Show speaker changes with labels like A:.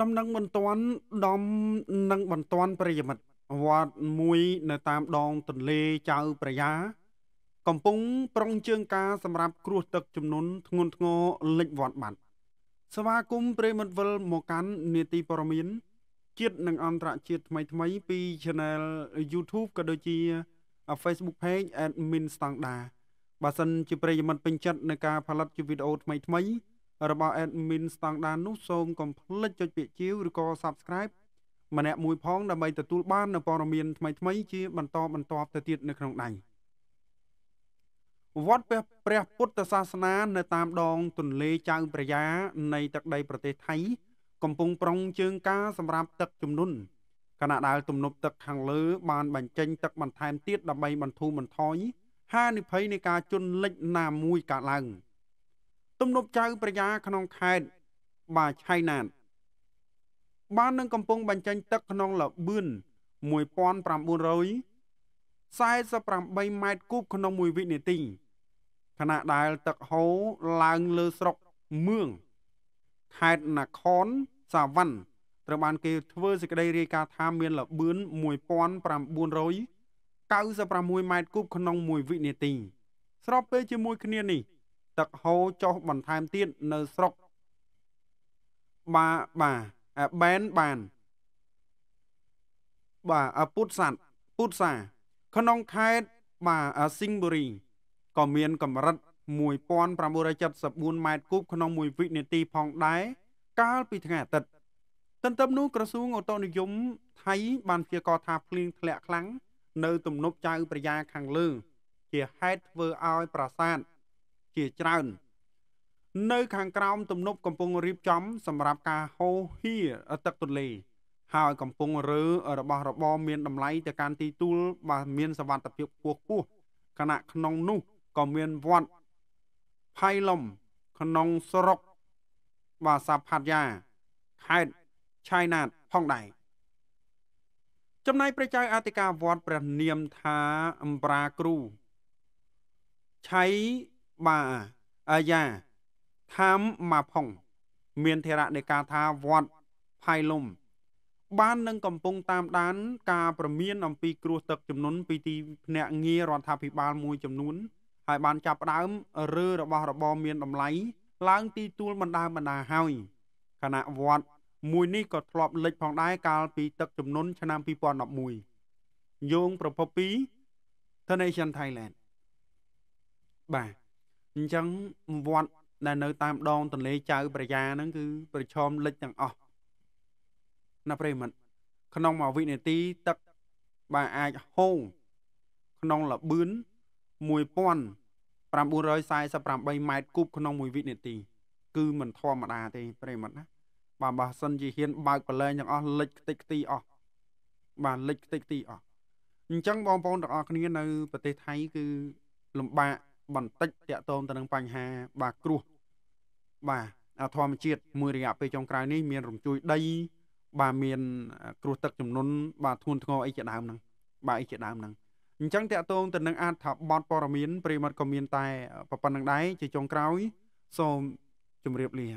A: ដំណឹងបន្ទាន់ដំនឹងបន្ទាន់ប្រិយមិត្តវត្តមួយនៅតាមដងទន្លេចៅប្រយ៉ាកំពុងប្រុងជើងការសម្រាប់គ្រោះទឹកជំនន់ធ្ងន់ធ្ងរលិចវត្តបាត់សមាគមប្រិមិត្តវិលមកកាន់នេតិព័រមាន ជាតិនិងអន្តរជាតិថ្មីថ្មីពី Channel YouTube ក៏ដូចជា Facebook Page Admin Standard បើសិនជាប្រិយមិត្តពេញចិត្តនឹងការផលិតជាវីដេអូថ្មីថ្មីរបស់ admin ស្តង់ដារនោះសូមកុំភ្លេចចុចពាក្យជាវឬក៏ subscribe ម្នាក់មួយផងដើម្បីទទួលបាននូវព័ត៌មានថ្មីៗជាបន្តបន្ទាប់ទៅទៀតនៅក្នុងដៃវត្តព្រះពុទ្ធសាសនានៅតាមដងទន្លេចៅប្រយ៉ានៃទឹកដីប្រទេសថៃកំពុងប្រុងជើងការសម្រាប់ទឹកជំនន់គណៈដាលទំនប់ទឹកខាងលើបានបញ្ចេញ ទឹកបន្ថែមទៀតដើម្បីបន្ធូរបន្ថយហានិភ័យនៃការជន់លិចណាមួយកើតឡើង។ទំនប់ចៅប្រយ៉ាក្នុងខេត្តបាឆៃណាតបាននឹងកំពុងបញ្ចេញ ទឹកក្នុងល្បឿន1948ម៉ែត្រគូបក្នុង1វិនាទីខណៈដែលទឹកហូរឡើងលើស្រុកមឿងខេត្តនគរសាវណ្ណត្រូវបាន គេធ្វើសេចក្តីរាយការណ៍ថាមានល្បឿន1996ម៉ែត្រគូបក្នុង1វិនាទីស្របពេលជាមួយគ្នានេះទឹកហូរចុះបន្ថែមទៀតនៅស្រុកបាបាបែនបានបាទពុទ្ធសាសពុទ្ធសា ក្នុងខេត្តបាទសិង្ហបុរីក៏មាន កម្រិត1974ម៉ែត្រគូបក្នុង1វិនាទីផងដែរកាលពីថ្ងៃអាទិត្យទន្ទឹមនោះក្រសួងអូតូនិយមថៃបានព្យាករថាភ្លៀងធ្លាក់ខ្លាំងនៅទំនប់ចៅប្រយ៉ាខាងលើ ជាហេតុធ្វើឲ្យប្រាសាទជាច្រើននៅខាងក្រោមទំនប់កំពុងរៀបចំ សម្រាប់ការហូរហៀទឹកទន្លេហើយកំពុងរើរបស់របរមាន តម្លៃទៅកាន់ទីទួលបាទមានសវត្ថភាពខ្ពស់ខ្ពស់ខណៈក្នុង នោះក៏មានវត្តផៃឡុំក្នុងស្រុក បាសាផាត់យ៉ាខេត្តឆៃណាតផងដែរចំណែកព្រះចៅអធិការវត្តព្រះនាមថាអម្ប្រាគ្រូឆៃបាទអាយ៉ាថាមមកផងមានធរៈនៃការថាវត្តផៃលុំបាននឹងកំពុងតាមដានការប្រមានអំពីគ្រោះទឹកចំនួនពីទីភ្នាក់ងាររដ្ឋាភិបាលមួយចំនួនហើយបានចាប់ផ្ដើមរើរបស់របរមានតម្លៃឡើងទីទួលបណ្ដាបណ្ដាហើយគណៈវត្តមួយនេះក៏ធ្លាប់លេចផងដែរកាលពីទឹកចំនួនឆ្នាំ2011យោងប្រភពពី Thanation Thailand បាទអញ្ចឹងវត្តដែលនៅ តាមដងទន្លេចៅ ប្រយ៉ាហ្នឹងគឺប្រឈមលិចទាំងអស់ណាប្រិមិត្តក្នុងមួយវិនាទី ទឹកបាទអាចហូរក្នុងលបឿន1948ម៉ែត្រគូបក្នុង1វិនាទីគឺមិនធម្មតាទេប្រិមិត្តណាបាទបើសិនជាហ៊ានបើកប្រឡែងទាំងអស់លិចខ្ទេចខ្ទីអស់បាទលិចខ្ទេចខ្ទីអស់អញ្ចឹងបងប្អូនទាំងអស់គ្នានៅ ប្រទេសថៃគឺលំបាកបន្តិចតាក់ទងទៅនឹងបញ្ហាបាទគ្រោះបាទធម្មជាតិមួយរយៈពេលចុងក្រោយនេះមានរំជួយដី បាទមាន គ្រោះទឹកចំនួនបាទធ្ងន់ធ្ងរអីជាដើមហ្នឹងបាទអីជាដើមហ្នឹងអញ្ចឹងតាក់ទងទៅនឹងអត្ថបទព័ត៌មានប្រិមត្តក៏មាន តែប៉ុណ្្នឹងដែរជាចុងក្រោយសូមជម្រាបលា